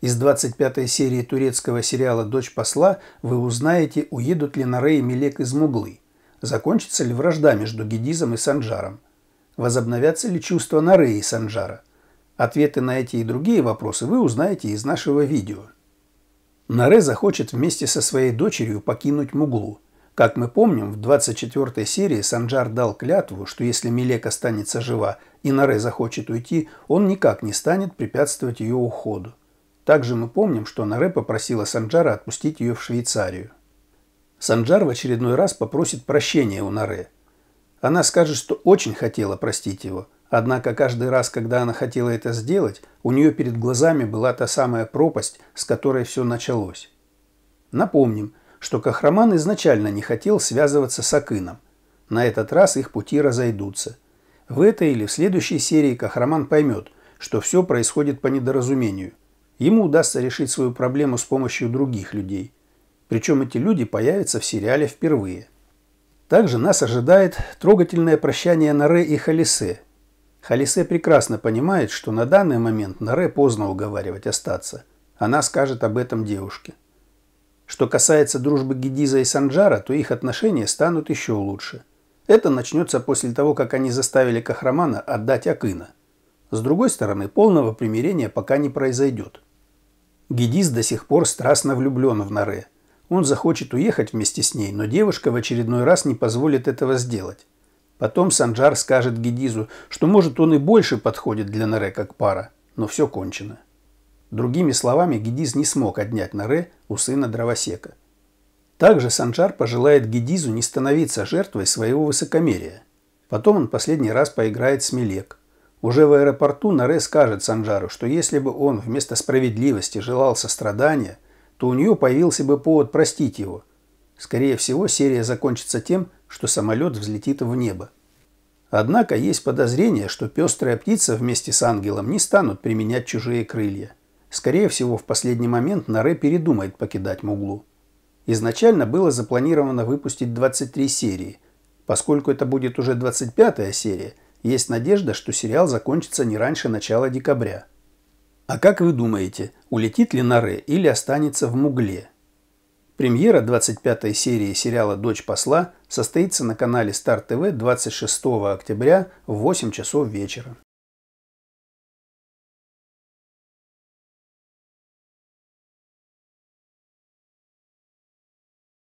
Из 25 серии турецкого сериала «Дочь посла» вы узнаете, уедут ли Наре и Мелек из Муглы, закончится ли вражда между Гедизом и Санжаром, возобновятся ли чувства Наре и Санджара. Ответы на эти и другие вопросы вы узнаете из нашего видео. Наре захочет вместе со своей дочерью покинуть Муглу. Как мы помним, в 24 серии Санджар дал клятву, что если Мелек останется жива и Наре захочет уйти, он никак не станет препятствовать ее уходу. Также мы помним, что Наре попросила Санджара отпустить ее в Швейцарию. Санджар в очередной раз попросит прощения у Наре. Она скажет, что очень хотела простить его, однако каждый раз, когда она хотела это сделать, у нее перед глазами была та самая пропасть, с которой все началось. Напомним, что Кахраман изначально не хотел связываться с Акином. На этот раз их пути разойдутся. В этой или в следующей серии Кахраман поймет, что все происходит по недоразумению, Ему удастся решить свою проблему с помощью других людей. Причем эти люди появятся в сериале впервые. Также нас ожидает трогательное прощание Наре и Халисе. Халисе прекрасно понимает, что на данный момент Наре поздно уговаривать остаться. Она скажет об этом девушке. Что касается дружбы Гедиза и Санджара, то их отношения станут еще лучше. Это начнется после того, как они заставили Кахрамана отдать Акына. С другой стороны, полного примирения пока не произойдет. Гедис до сих пор страстно влюблен в Наре. Он захочет уехать вместе с ней, но девушка в очередной раз не позволит этого сделать. Потом Санджар скажет Гедизу, что может он и больше подходит для Наре как пара, но все кончено. Другими словами, Гедиз не смог отнять Наре у сына дровосека. Также Санджар пожелает Гедизу не становиться жертвой своего высокомерия. Потом он последний раз поиграет с Мелек. Уже в аэропорту Наре скажет Санжару, что если бы он вместо справедливости желал сострадания, то у нее появился бы повод простить его. Скорее всего, серия закончится тем, что самолет взлетит в небо. Однако есть подозрение, что пестрая птица вместе с ангелом не станут применять чужие крылья. Скорее всего, в последний момент Наре передумает покидать Муглу. Изначально было запланировано выпустить 23 серии. Поскольку это будет уже 25-я серия – есть надежда, что сериал закончится не раньше начала декабря. А как вы думаете, улетит ли Наре или останется в Мугле? Премьера 25 серии сериала «Дочь посла» состоится на канале Стар ТВ 26 октября в 8 часов вечера.